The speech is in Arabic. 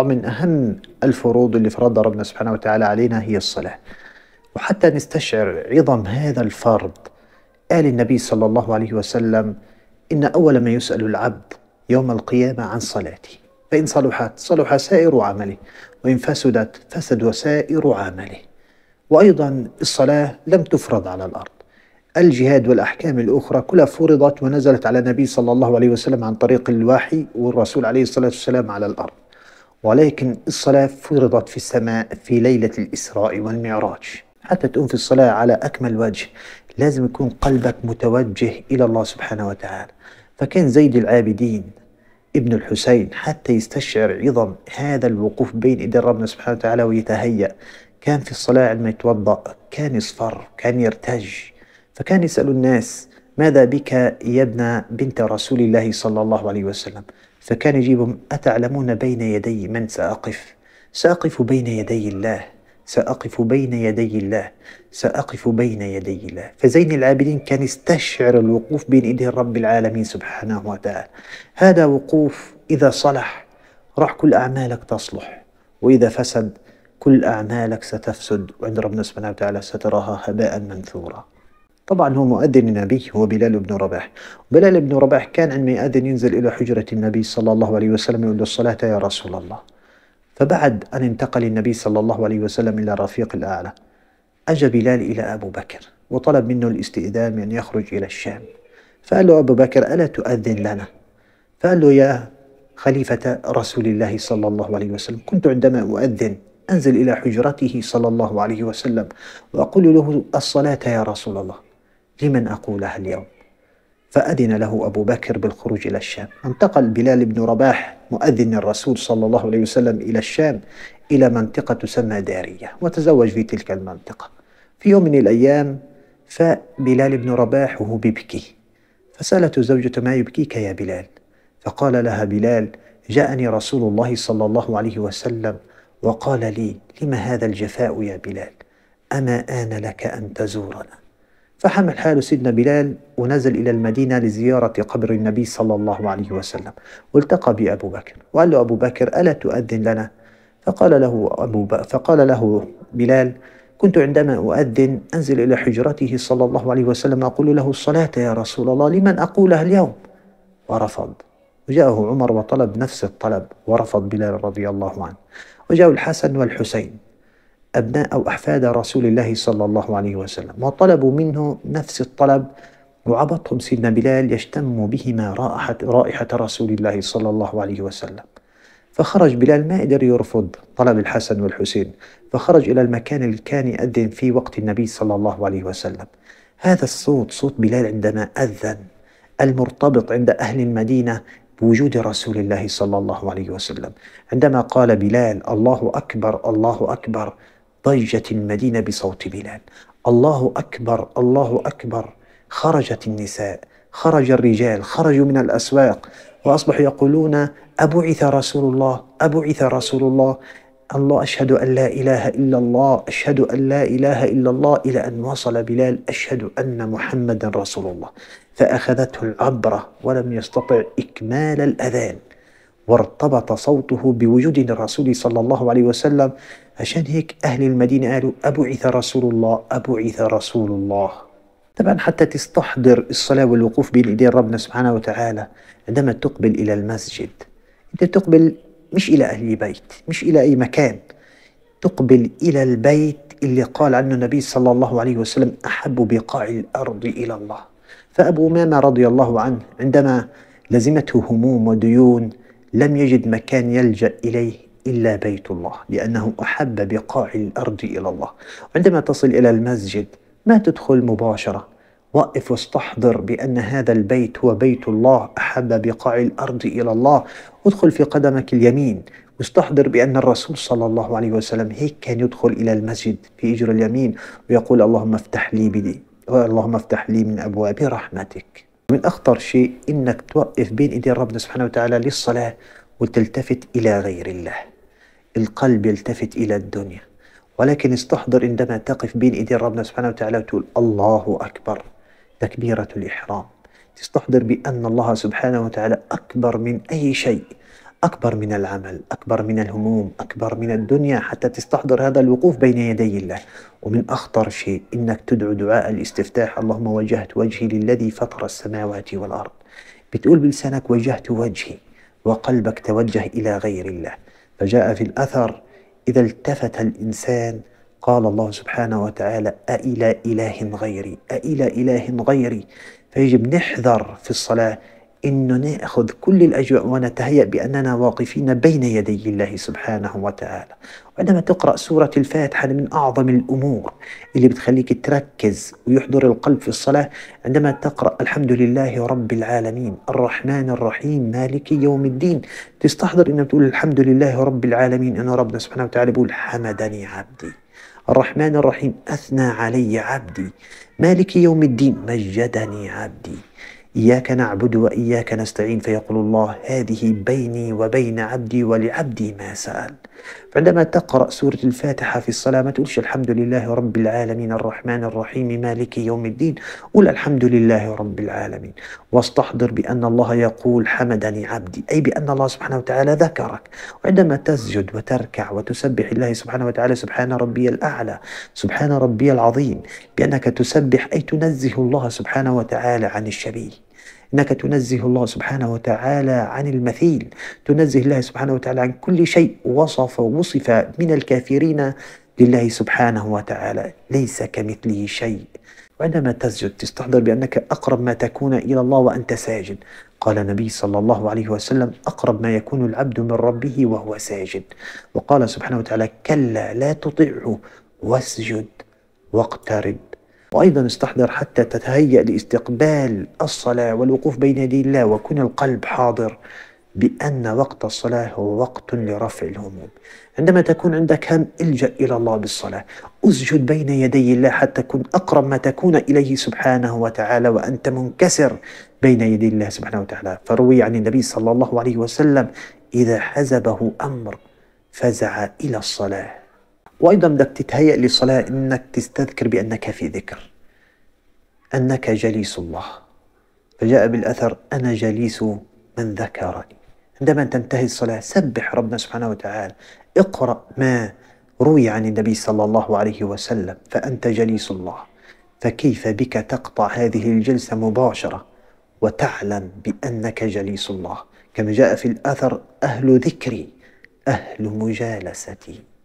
ومن أهم الفروض اللي فرضها ربنا سبحانه وتعالى علينا هي الصلاة وحتى نستشعر عظم هذا الفرض قال النبي صلى الله عليه وسلم إن أول ما يسأل العبد يوم القيامة عن صلاته فإن صلحت صلح سائر عمله وإن فسدت فسد سائر عمله وأيضا الصلاة لم تفرض على الأرض الجهاد والأحكام الأخرى كلها فرضت ونزلت على النبي صلى الله عليه وسلم عن طريق الوحي والرسول عليه الصلاة والسلام على الأرض ولكن الصلاة فرضت في السماء في ليلة الإسراء والمعراج حتى تقوم في الصلاة على أكمل وجه لازم يكون قلبك متوجه إلى الله سبحانه وتعالى فكان زيد العابدين ابن الحسين حتى يستشعر عظم هذا الوقوف بين ايدي ربنا سبحانه وتعالى ويتهيأ كان في الصلاة عندما يتوضأ كان يصفر كان يرتج فكان يسأل الناس ماذا بك يا ابن بنت رسول الله صلى الله عليه وسلم فكان يجيبهم أتعلمون بين يدي من سأقف سأقف بين يدي الله سأقف بين يدي الله سأقف بين يدي الله فزين العابدين كان يستشعر الوقوف بين يدي رب العالمين سبحانه وتعالى هذا وقوف إذا صلح راح كل أعمالك تصلح وإذا فسد كل أعمالك ستفسد وعند ربنا سبحانه وتعالى ستراها هباء منثورا طبعا هو مؤذن النبي هو بلال بن رباح بلال بن رباح كان عندما يؤذن ينزل إلى حجرة النبي صلى الله عليه وسلم يقول له الصلاة يا رسول الله فبعد أن انتقل النبي صلى الله عليه وسلم إلى الرفيق الأعلى أجى بلال إلى أبو بكر وطلب منه الاستئذان أن يخرج إلى الشام فقال له أبو بكر ألا تؤذن لنا فقال له يا خليفة رسول الله صلى الله عليه وسلم كنت عندما أؤذن أنزل إلى حجرته صلى الله عليه وسلم وأقول له الصلاة يا رسول الله لمن أقولها اليوم فأذن له أبو بكر بالخروج إلى الشام انتقل بلال بن رباح مؤذن الرسول صلى الله عليه وسلم إلى الشام إلى منطقة تسمى دارية وتزوج في تلك المنطقة في يوم من الأيام فبلال بن رباح وهو بيبكي فسألته زوجته ما يبكيك يا بلال فقال لها بلال جاءني رسول الله صلى الله عليه وسلم وقال لي لم هذا الجفاء يا بلال أما آن لك أن تزورنا فحمل حاله سيدنا بلال ونزل إلى المدينة لزيارة قبر النبي صلى الله عليه وسلم والتقى بأبو بكر وقال له أبو بكر ألا تؤذن لنا فقال له, أبو ب... فقال له بلال كنت عندما أؤذن أنزل إلى حجرته صلى الله عليه وسلم أقول له الصلاة يا رسول الله لمن أقولها اليوم ورفض وجاءه عمر وطلب نفس الطلب ورفض بلال رضي الله عنه وجاءه الحسن والحسين أبناء أو أحفاد رسول الله صلى الله عليه وسلم وطلبوا منه نفس الطلب وعبطهم سيدنا بلال يشتم بهما رائحة, رائحة رسول الله صلى الله عليه وسلم فخرج بلال ما قدر يرفض طلب الحسن والحسين فخرج إلى المكان اللي كان يأذن فيه وقت النبي صلى الله عليه وسلم هذا الصوت صوت بلال عندما أذن المرتبط عند أهل المدينة بوجود رسول الله صلى الله عليه وسلم عندما قال بلال الله أكبر الله أكبر ضجت المدينة بصوت بلال الله أكبر الله أكبر خرجت النساء خرج الرجال خرجوا من الأسواق وأصبحوا يقولون أبعث رسول الله أبعث رسول الله الله أشهد أن لا إله إلا الله أشهد أن لا إله إلا الله إلى أن وصل بلال أشهد أن محمدا رسول الله فأخذته العبرة ولم يستطع إكمال الأذان وارتبط صوته بوجود الرسول صلى الله عليه وسلم عشان هيك أهل المدينة قالوا أبعث رسول الله أبعث رسول الله طبعا حتى تستحضر الصلاة والوقوف بين إيدين ربنا سبحانه وتعالى عندما تقبل إلى المسجد أنت تقبل مش إلى أهل بيت مش إلى أي مكان تقبل إلى البيت اللي قال عنه النبي صلى الله عليه وسلم أحب بقاع الأرض إلى الله فأبو أمامة رضي الله عنه عندما لزمته هموم وديون لم يجد مكان يلجأ إليه إلا بيت الله لأنه أحب بقاع الأرض إلى الله عندما تصل إلى المسجد ما تدخل مباشرة وقف واستحضر بأن هذا البيت هو بيت الله أحب بقاع الأرض إلى الله ادخل في قدمك اليمين واستحضر بأن الرسول صلى الله عليه وسلم هيك كان يدخل إلى المسجد في إجر اليمين ويقول اللهم افتح لي بدي اللهم افتح لي من أبواب رحمتك من أخطر شيء إنك توقف بين ايدي ربنا سبحانه وتعالى للصلاة وتلتفت إلى غير الله القلب يلتفت إلى الدنيا ولكن استحضر عندما تقف بين ايدي ربنا سبحانه وتعالى وتقول الله أكبر تكبيرة الإحرام تستحضر بأن الله سبحانه وتعالى أكبر من أي شيء أكبر من العمل أكبر من الهموم أكبر من الدنيا حتى تستحضر هذا الوقوف بين يدي الله ومن أخطر شيء إنك تدعو دعاء الاستفتاح اللهم وجهت وجهي للذي فطر السماوات والأرض بتقول بلسانك وجهت وجهي وقلبك توجه إلى غير الله فجاء في الأثر إذا التفت الإنسان قال الله سبحانه وتعالى أإلى إله غيري أإلى إله غيري فيجب نحذر في الصلاة انه ناخذ كل الاجواء ونتهيأ باننا واقفين بين يدي الله سبحانه وتعالى وعندما تقرا سوره الفاتحه من اعظم الامور اللي بتخليك تركز ويحضر القلب في الصلاه عندما تقرا الحمد لله رب العالمين الرحمن الرحيم مالك يوم الدين تستحضر انك تقول الحمد لله رب العالمين ان ربنا سبحانه وتعالى بيقول حمدني عبدي الرحمن الرحيم اثنى علي عبدي مالك يوم الدين مجدني عبدي إياك نعبد وإياك نستعين فيقول الله هذه بيني وبين عبدي ولعبدي ما سأل فعندما تقرأ سورة الفاتحة في الصلاة ما تقولش الحمد لله رب العالمين الرحمن الرحيم مالك يوم الدين قل الحمد لله رب العالمين واستحضر بأن الله يقول حمدني عبدي أي بأن الله سبحانه وتعالى ذكرك وعندما تسجد وتركع وتسبح الله سبحانه وتعالى سبحان ربي الأعلى سبحان ربي العظيم بأنك تسبح أي تنزه الله سبحانه وتعالى عن الشبيه انك تنزه الله سبحانه وتعالى عن المثيل، تنزه الله سبحانه وتعالى عن كل شيء وصف وصف من الكافرين لله سبحانه وتعالى، ليس كمثله شيء. وعندما تسجد تستحضر بانك اقرب ما تكون الى الله وانت ساجد، قال النبي صلى الله عليه وسلم أقرب ما يكون العبد من ربه وهو ساجد وقال سبحانه وتعالى كلا لا تطعه واسجد واقترب وأيضا استحضر حتى تتهيأ لاستقبال الصلاة والوقوف بين يدي الله وكن القلب حاضر بأن وقت الصلاة هو وقت لرفع الهموم عندما تكون عندك هم الجأ إلى الله بالصلاة اسجد بين يدي الله حتى تكون أقرب ما تكون إليه سبحانه وتعالى وأنت منكسر بين يدي الله سبحانه وتعالى فروي عن النبي صلى الله عليه وسلم إذا حزبه أمر فزع إلى الصلاة وأيضا بدك تتهيأ للصلاة أنك تستذكر بأنك في ذكر أنك جليس الله فجاء بالأثر أنا جليس من ذكرني عندما تنتهي الصلاة سبح ربنا سبحانه وتعالى اقرأ ما روي عن النبي صلى الله عليه وسلم فأنت جليس الله فكيف بك تقطع هذه الجلسة مباشرة وتعلم بأنك جليس الله كما جاء في الأثر أهل ذكري أهل مجالستي